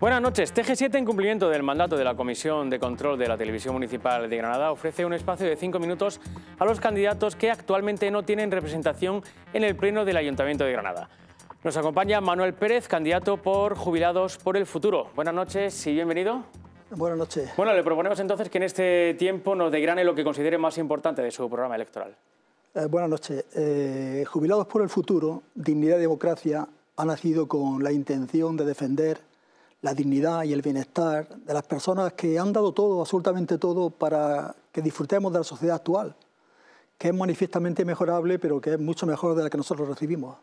Buenas noches. TG7, en cumplimiento del mandato de la Comisión de Control de la Televisión Municipal de Granada, ofrece un espacio de cinco minutos a los candidatos que actualmente no tienen representación en el Pleno del Ayuntamiento de Granada. Nos acompaña Manuel Pérez, candidato por Jubilados por el Futuro. Buenas noches y bienvenido. Buenas noches. Bueno, le proponemos entonces que en este tiempo nos degrane lo que considere más importante de su programa electoral. Eh, buenas noches. Eh, Jubilados por el Futuro, Dignidad y Democracia ha nacido con la intención de defender la dignidad y el bienestar de las personas que han dado todo, absolutamente todo, para que disfrutemos de la sociedad actual, que es manifiestamente mejorable, pero que es mucho mejor de la que nosotros recibimos.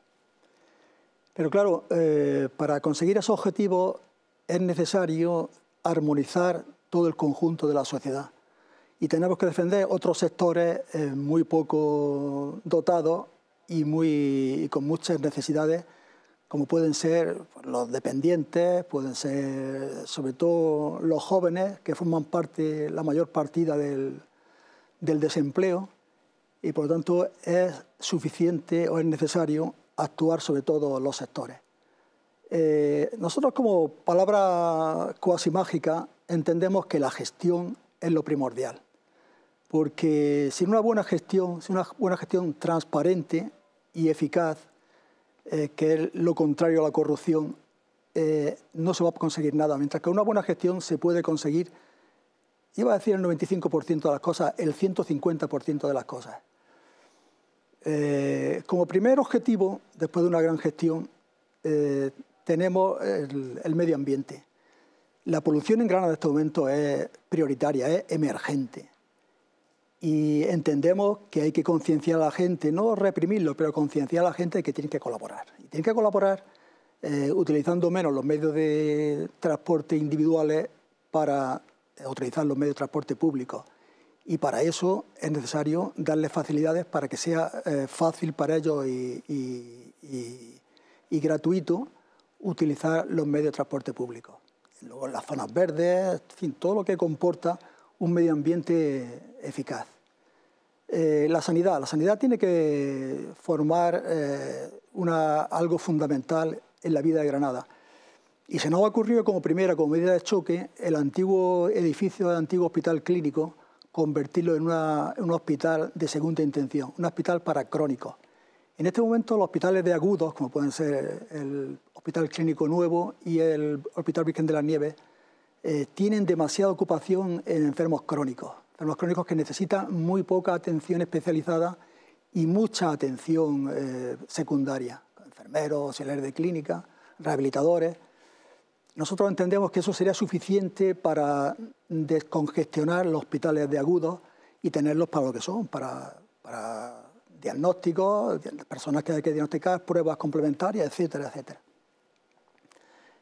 Pero claro, eh, para conseguir ese objetivo es necesario armonizar todo el conjunto de la sociedad. Y tenemos que defender otros sectores eh, muy poco dotados y, con muchas necesidades, como pueden ser pues, los dependientes, pueden ser sobre todo los jóvenes, que forman parte, la mayor partida del desempleo. Y por lo tanto es suficiente o es necesario actuar sobre todos los sectores. Eh, nosotros como palabra cuasi mágica entendemos que la gestión es lo primordial, porque sin una buena gestión, sin una buena gestión transparente y eficaz, eh, que es lo contrario a la corrupción, eh, no se va a conseguir nada, mientras que una buena gestión se puede conseguir, iba a decir el 95% de las cosas, el 150% de las cosas. Eh, como primer objetivo, después de una gran gestión, eh, tenemos el, medio ambiente. La polución en Granada en este momento es prioritaria, es emergente. Y entendemos que hay que concienciar a la gente, no reprimirlo, pero concienciar a la gente que tiene que colaborar. Y tienen que colaborar eh, utilizando menos los medios de transporte individuales para utilizar los medios de transporte público y para eso es necesario darles facilidades para que sea eh, fácil para ellos y, gratuito utilizar los medios de transporte público. Luego las zonas verdes, todo lo que comporta un medio ambiente eficaz. Eh, la sanidad. La sanidad tiene que formar eh, una, algo fundamental en la vida de Granada. Y se nos ha ocurrido como primera, como medida de choque, el antiguo edificio del antiguo hospital clínico, convertirlo en, un hospital de segunda intención, un hospital para crónicos. En este momento los hospitales de agudos, como pueden ser el Hospital Clínico Nuevo y el Hospital Virgen de la Nieve, eh, tienen demasiada ocupación en enfermos crónicos, enfermos crónicos que necesitan muy poca atención especializada y mucha atención eh, secundaria, enfermeros, auxiliares de clínica, rehabilitadores. Nosotros entendemos que eso sería suficiente para descongestionar los hospitales de agudos y tenerlos para lo que son, para, diagnósticos, personas que hay que diagnosticar, pruebas complementarias, etcétera, etcétera.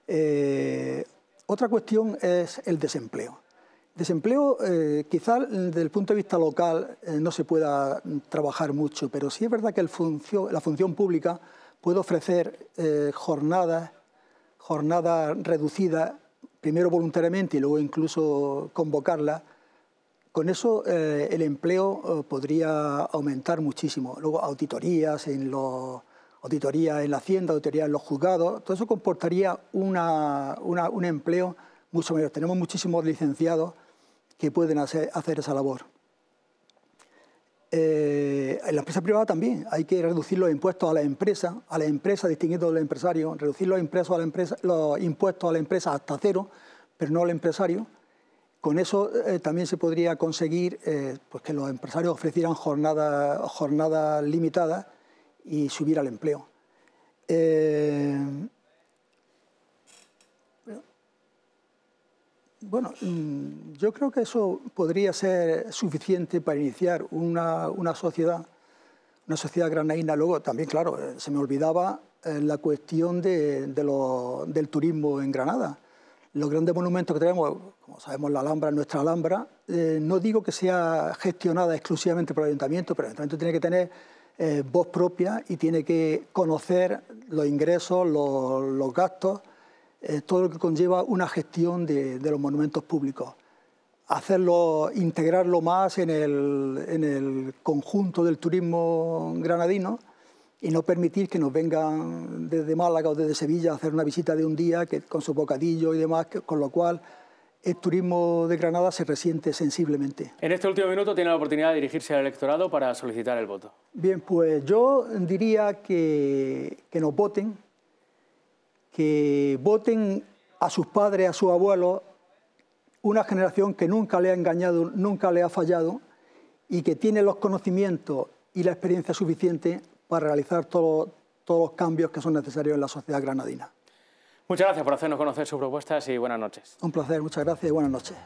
Eh, otra cuestión es el desempleo. Desempleo, eh, quizás desde el punto de vista local eh, no se pueda trabajar mucho, pero sí es verdad que la función pública puede ofrecer jornadas jornada reducida, primero voluntariamente y luego incluso convocarla, con eso eh, el empleo eh, podría aumentar muchísimo. Luego auditorías en los auditorías, en la hacienda, auditorías en los juzgados, todo eso comportaría un empleo mucho mayor. Tenemos muchísimos licenciados que pueden hacer esa labor. Eh, en la empresa privada también hay que reducir los impuestos a la empresa, a la empresa distinguiendo del empresario, reducir los, impuestos a la empresa, los impuestos a la empresa hasta cero, pero no al empresario. Con eso eh, también se podría conseguir eh, pues que los empresarios ofrecieran jornadas limitadas y subir al empleo. Bueno, mm, yo creo que eso podría ser suficiente para iniciar una, una sociedad, una sociedad granaína. Luego también, claro, eh, se me olvidaba eh, la cuestión de, de del turismo en Granada. Los grandes monumentos que tenemos, como sabemos, la Alhambra, nuestra Alhambra, eh, no digo que sea gestionada exclusivamente por el ayuntamiento, pero el ayuntamiento tiene que tener voz propia y tiene que conocer los ingresos, los gastos eh, todo lo que conlleva una gestión de, los monumentos públicos. Hacerlo, integrarlo más en el, conjunto del turismo granadino y no permitir que nos vengan desde Málaga o desde Sevilla a hacer una visita de un día con su bocadillo y demás, con lo cual el turismo de Granada se resiente sensiblemente. En este último minuto tiene la oportunidad de dirigirse al electorado para solicitar el voto. Bien, pues yo diría que, que nos voten, que voten a sus padres, a sus abuelos, una generación que nunca le ha engañado, nunca le ha fallado y que tiene los conocimientos y la experiencia suficiente para realizar todos los cambios que son necesarios en la sociedad granadina. Muchas gracias por hacernos conocer sus propuestas y buenas noches. Un placer, muchas gracias y buenas noches.